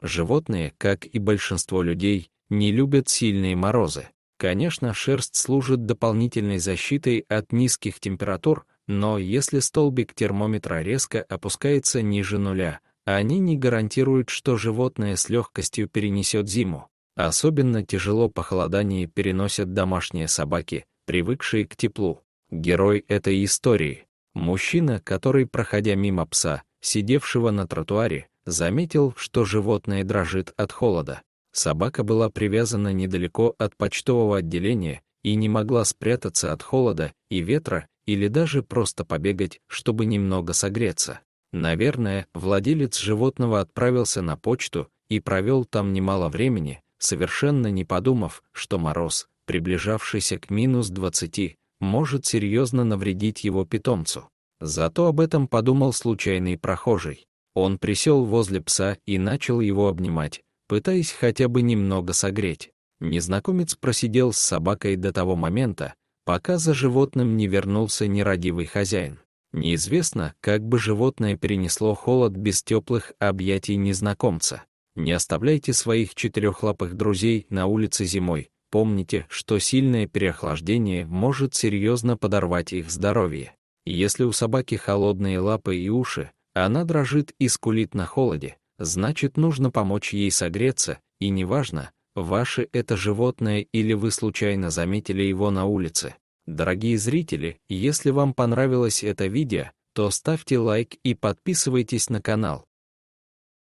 Животные, как и большинство людей, не любят сильные морозы. Конечно, шерсть служит дополнительной защитой от низких температур, но если столбик термометра резко опускается ниже нуля, они не гарантируют, что животное с легкостью перенесет зиму. Особенно тяжело похолодание переносят домашние собаки, привыкшие к теплу. Герой этой истории — мужчина, который, проходя мимо пса, сидевшего на тротуаре, Заметил, что животное дрожит от холода. Собака была привязана недалеко от почтового отделения и не могла спрятаться от холода и ветра или даже просто побегать, чтобы немного согреться. Наверное, владелец животного отправился на почту и провел там немало времени, совершенно не подумав, что мороз, приближавшийся к минус 20, может серьезно навредить его питомцу. Зато об этом подумал случайный прохожий. Он присел возле пса и начал его обнимать, пытаясь хотя бы немного согреть. Незнакомец просидел с собакой до того момента, пока за животным не вернулся нерадивый хозяин. Неизвестно, как бы животное перенесло холод без теплых объятий незнакомца. Не оставляйте своих четырехлапых друзей на улице зимой. Помните, что сильное переохлаждение может серьезно подорвать их здоровье. Если у собаки холодные лапы и уши, она дрожит и скулит на холоде, значит, нужно помочь ей согреться, и неважно, ваше это животное или вы случайно заметили его на улице. Дорогие зрители, если вам понравилось это видео, то ставьте лайк и подписывайтесь на канал.